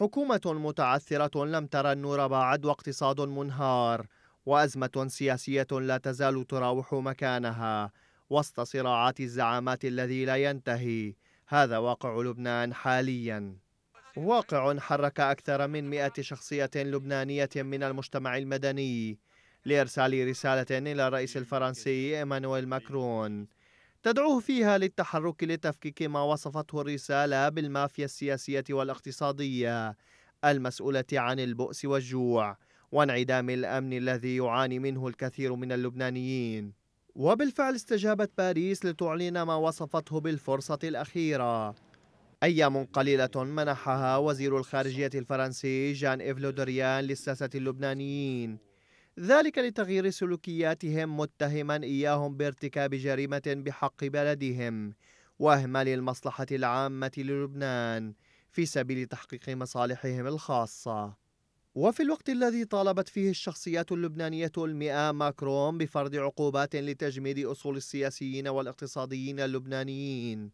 حكومة متعثرة لم ترى النور بعد واقتصاد منهار وأزمة سياسية لا تزال تراوح مكانها وسط صراعات الزعامات الذي لا ينتهي هذا واقع لبنان حاليا واقع حرك أكثر من مئة شخصية لبنانية من المجتمع المدني لإرسال رسالة إلى الرئيس الفرنسي إيمانويل ماكرون تدعوه فيها للتحرك لتفكيك ما وصفته الرسالة بالمافيا السياسية والاقتصادية المسؤولة عن البؤس والجوع وانعدام الأمن الذي يعاني منه الكثير من اللبنانيين وبالفعل استجابت باريس لتعلن ما وصفته بالفرصة الأخيرة أيام قليلة منحها وزير الخارجية الفرنسي جان إيف لودريان للساسة اللبنانيين ذلك لتغيير سلوكياتهم متهما إياهم بارتكاب جريمة بحق بلدهم وإهمال المصلحة العامة للبنان في سبيل تحقيق مصالحهم الخاصة وفي الوقت الذي طالبت فيه الشخصيات اللبنانية المئة ماكرون بفرض عقوبات لتجميد أصول السياسيين والاقتصاديين اللبنانيين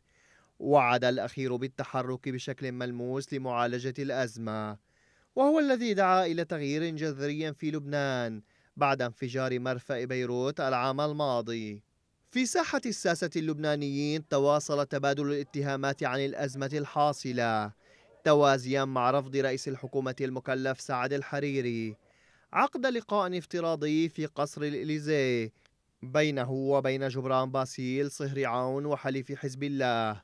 وعد الأخير بالتحرك بشكل ملموس لمعالجة الأزمة وهو الذي دعا إلى تغيير جذري في لبنان بعد انفجار مرفأ بيروت العام الماضي في ساحة الساسة اللبنانيين تواصل تبادل الاتهامات عن الأزمة الحاصلة توازيا مع رفض رئيس الحكومة المكلف سعد الحريري عقد لقاء افتراضي في قصر الإليزيه بينه وبين جبران باسيل صهر عون وحليف حزب الله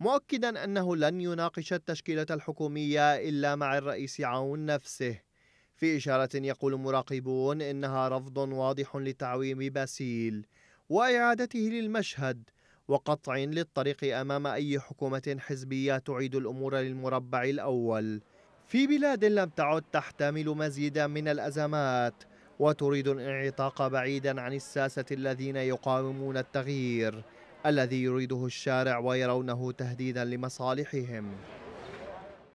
مؤكدا أنه لن يناقش التشكيلة الحكومية إلا مع الرئيس عون نفسه في إشارة يقول مراقبون إنها رفض واضح لتعويم باسيل وإعادته للمشهد وقطع للطريق أمام أي حكومة حزبية تعيد الأمور للمربع الأول في بلاد لم تعد تحتمل مزيدا من الأزمات وتريد الانعطاق بعيدا عن الساسة الذين يقاومون التغيير الذي يريده الشارع ويرونه تهديدا لمصالحهم